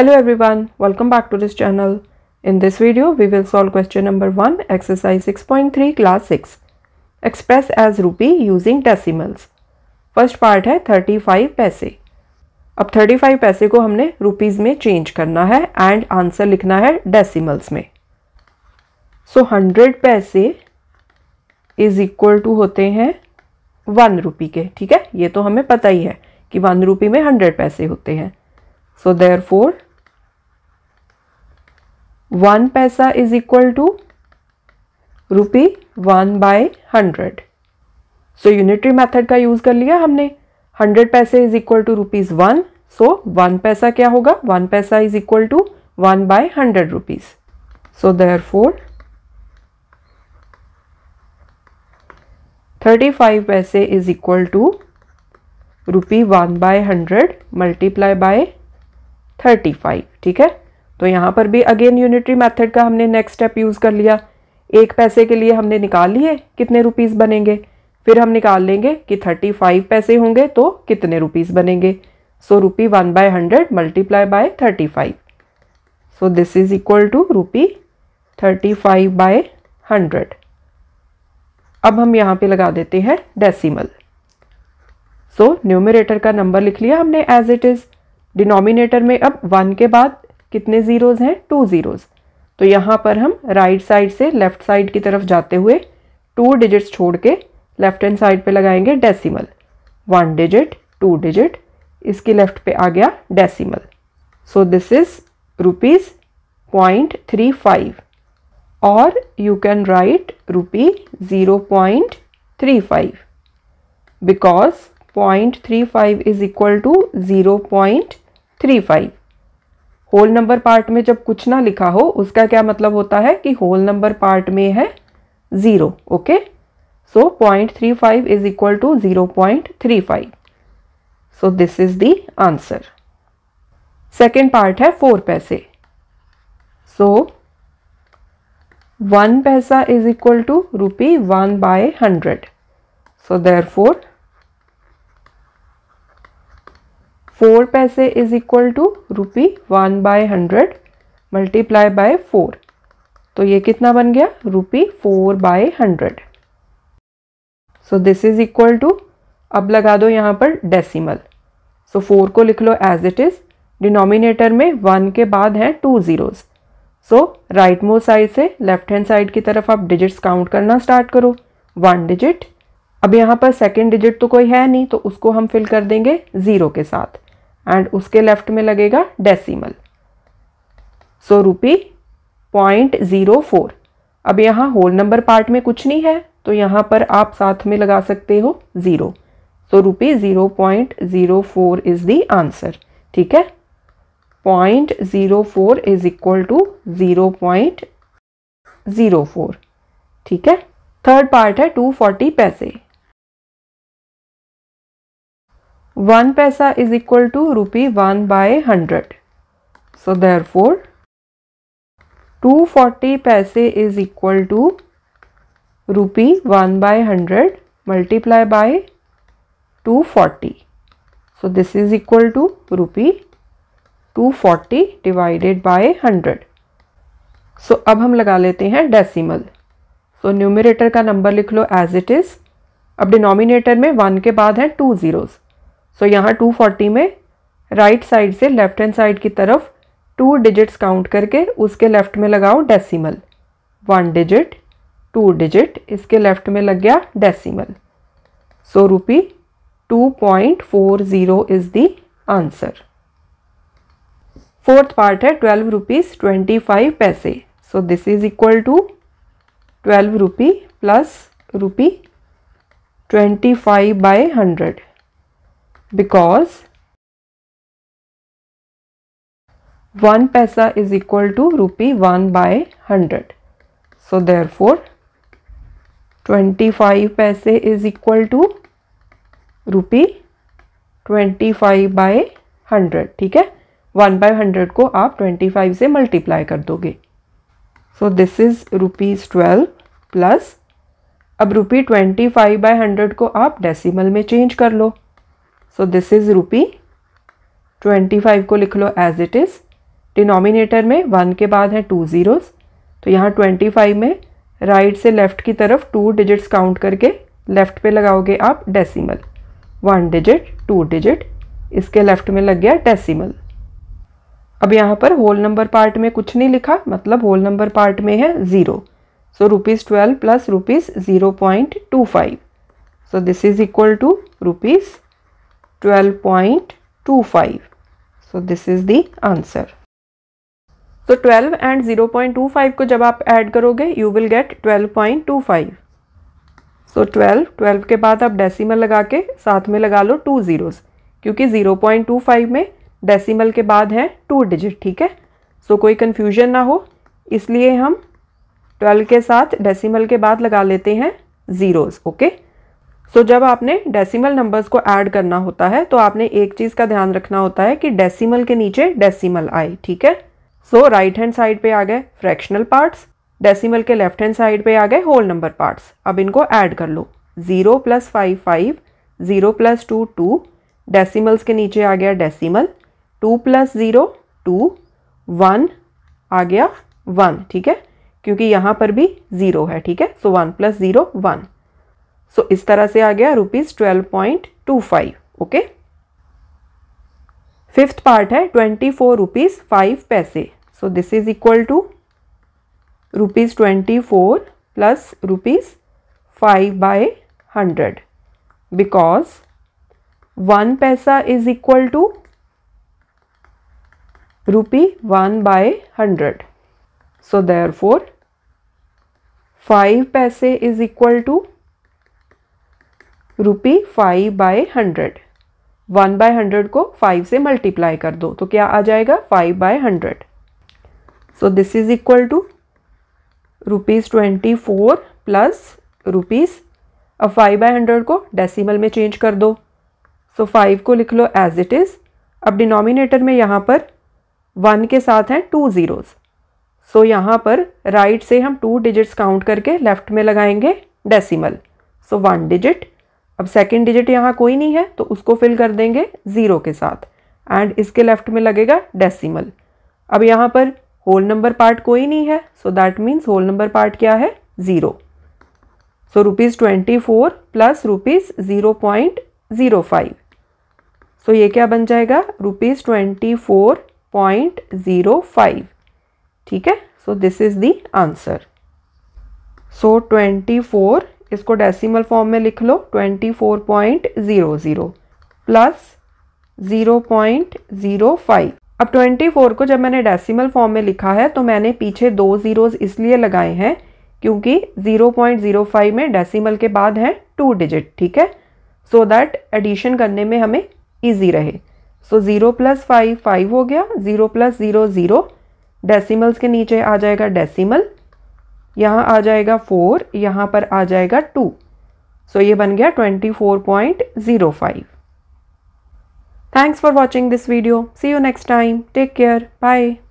Hello everyone, welcome back to this channel. In this video, we will solve question number 1, exercise 6.3, class 6. Express as rupee using decimals. First part है 35 पैसे अब 35 पैसे को हमने rupees में change करना है एंड आंसर लिखना है डेसिमल्स में सो so, 100 पैसे इज़ इक्वल टू होते हैं वन रुपी के ठीक है ये तो हमें पता ही है कि वन रुपी में हंड्रेड पैसे होते हैं so therefore वन पैसा is equal to rupee one by hundred so unitary method का यूज़ कर लिया हमने हंड्रेड पैसे is equal to rupees one so one पैसा क्या होगा वन पैसा is equal to one by hundred rupees so therefore thirty five पैसे is equal to rupee one by hundred multiply by thirty five ठीक है तो यहाँ पर भी अगेन यूनिटरी मेथड का हमने नेक्स्ट स्टेप यूज़ कर लिया एक पैसे के लिए हमने निकाल लिए कितने रुपीस बनेंगे फिर हम निकाल लेंगे कि थर्टी फाइव पैसे होंगे तो कितने रुपीस बनेंगे so rupee one by hundred multiply by thirty five so this is equal to rupee thirty five by hundred अब हम यहाँ पे लगा देते हैं डेसिमल सो न्यूमिनेटर का नंबर लिख लिया हमने एज इट इज़ डिनोमिनेटर में अब वन के बाद कितने ज़ीरोज़ हैं टू ज़ीरोज़ तो यहाँ पर हम राइट साइड से लेफ़्ट साइड की तरफ जाते हुए टू डिजिट्स छोड़ के लेफ़्ट हैंड साइड पे लगाएंगे decimal one digit two digit इसकी लेफ़्ट पे आ गया decimal so this is rupees point three five और you can write rupee zero point three five because point three five is equal to zero point three five whole number part में जब कुछ ना लिखा हो उसका क्या मतलब होता है कि होल नंबर पार्ट में है zero okay so point three five is equal to zero point three five so this is the answer second part है फोर पैसे सो वन पैसा is equal to rupee one by hundred so therefore four पैसे is equal to rupee one by hundred multiply by four तो ये कितना बन गया rupee four by hundred so this is equal to अब लगा दो यहाँ पर डेसिमल सो फोर को लिख लो एज इट इज़ डिनोमिनेटर में वन के बाद हैं two zeros so right most side से लेफ्ट हैंड साइड की तरफ आप डिजिट्स काउंट करना स्टार्ट करो वन डिजिट अब यहाँ पर सेकेंड डिजिट तो कोई है नहीं तो उसको हम फिल कर देंगे ज़ीरो के साथ एंड उसके लेफ्ट में लगेगा decimal so rupee point zero four अब यहाँ होल नंबर पार्ट में कुछ नहीं है तो यहाँ पर आप साथ में लगा सकते हो zero so rupee zero point zero four is the answer ठीक है point zero four is equal to zero point zero four ठीक है थर्ड पार्ट है टू फोर्टी पैसे वन पैसा is equal to rupee one by hundred so there therefore two forty पैसे is equal to rupee one by hundred multiply by two forty so this is equal to rupee two forty divided bye hundred so अब हम लगा लेते हैं decimal so numerator का number लिख लो as it is अब डिनोमिनेटर में वन के बाद है टू जीरोज़ सो so, यहाँ 240 में राइट right साइड से लेफ्ट हैंड साइड की तरफ टू डिजिट्स काउंट करके उसके लेफ्ट में लगाओ decimal one digit two digit इसके लेफ्ट में लग गया decimal so rupee two point four zero is the answer fourth part है ट्वेल्व रुपीज़ ट्वेंटी फाइव पैसे so this is equal to twelve rupee plus rupee twenty five by hundred because 1 paisa is equal to rupee 1 by 100. So therefore 25 paise is equal to rupee 25 by 100 ठीक है 1 bye 100 को आप 25 से multiply कर दोगे so this is rupees twelve plus अब rupee twenty five by hundred को आप डेसिमल में चेंज कर लो so this is rupee twenty five को लिख लो एज इट इज़ डिनोमिनेटर में वन के बाद है टू ज़ीरोज़ तो यहाँ ट्वेंटी फाइव में राइट right से लेफ़्ट की तरफ टू डिजिट्स काउंट करके लेफ़्ट पे लगाओगे आप decimal one digit two digit इसके लेफ़्ट में लग गया डेसिमल अब यहाँ पर होल नंबर पार्ट में कुछ नहीं लिखा मतलब होल नंबर पार्ट में है zero so rupees twelve plus rupees zero point two five so this is equal to rupees 12.25. So this is the answer So 12 and 0.25 को जब आप ऐड करोगे you will get 12.25. So so 12, 12 के बाद आप decimal लगा के साथ में लगा लो टू ज़ीरोस क्योंकि 0.25 में डेसिमल के बाद है टू डिजिट ठीक है सो so कोई कन्फ्यूजन ना हो इसलिए हम 12 के साथ डेसिमल के बाद लगा लेते हैं zeros okay okay? So so, जब आपने डेसिमल नंबर्स को ऐड करना होता है तो आपने एक चीज़ का ध्यान रखना होता है कि डेसिमल के नीचे डेसिमल आए ठीक है सो राइट हैंड साइड पे आ गए फ्रैक्शनल पार्ट्स डेसिमल के लेफ्ट हैंड साइड पे आ गए होल नंबर पार्ट्स अब इनको ऐड कर लो zero plus five five zero plus two two decimals के नीचे आ गया decimal two plus zero two one आ गया वन ठीक है क्योंकि यहाँ पर भी ज़ीरो है ठीक है so one plus zero one so इस तरह से आ गया rupees twelve point two five okay fifth part है ट्वेंटी फोर रुपीज़ फाइव पैसे so this is equal to rupees twenty four plus rupees five by hundred because one पैसा is equal to rupee one by hundred so there four five पैसे is equal to rupee five by hundred one by hundred को five से multiply कर दो तो क्या आ जाएगा five by hundred so this is equal to rupees twenty four plus rupees अब फाइव बाय हंड्रेड को डेसिमल में चेंज कर दो सो so, फाइव को लिख लो एज इट इज़ अब डिनोमिनेटर में यहाँ पर वन के साथ हैं टू ज़ीरोज़ सो so, यहाँ पर राइट right से हम टू डिजिट्स काउंट करके लेफ़्ट में लगाएंगे डेसिमल सो वन डिजिट अब सेकेंड डिजिट यहाँ कोई नहीं है तो उसको फिल कर देंगे ज़ीरो के साथ एंड इसके लेफ्ट में लगेगा डेसिमल अब यहाँ पर होल नंबर पार्ट कोई नहीं है so that means whole number part क्या है zero so rupees twenty four plus rupees zero point zero five so ये क्या बन जाएगा rupees twenty four point zero five ठीक है so this is the answer so twenty four इसको decimal form में लिख लो twenty four point zero zero plus zero point zero five अब 24 को जब मैंने डेसिमल फॉर्म में लिखा है तो मैंने पीछे दो ज़ीरोज़ इसलिए लगाए हैं क्योंकि 0.05 में डेसिमल के बाद है टू डिजिट ठीक है सो दैट एडिशन करने में हमें इजी रहे so zero plus five five हो गया zero plus zero zero decimals के नीचे आ जाएगा डेसीमल यहाँ आ जाएगा फोर यहाँ पर आ जाएगा टू सो so ये बन गया twenty four point zero five thanks for watching this video see you next time take care bye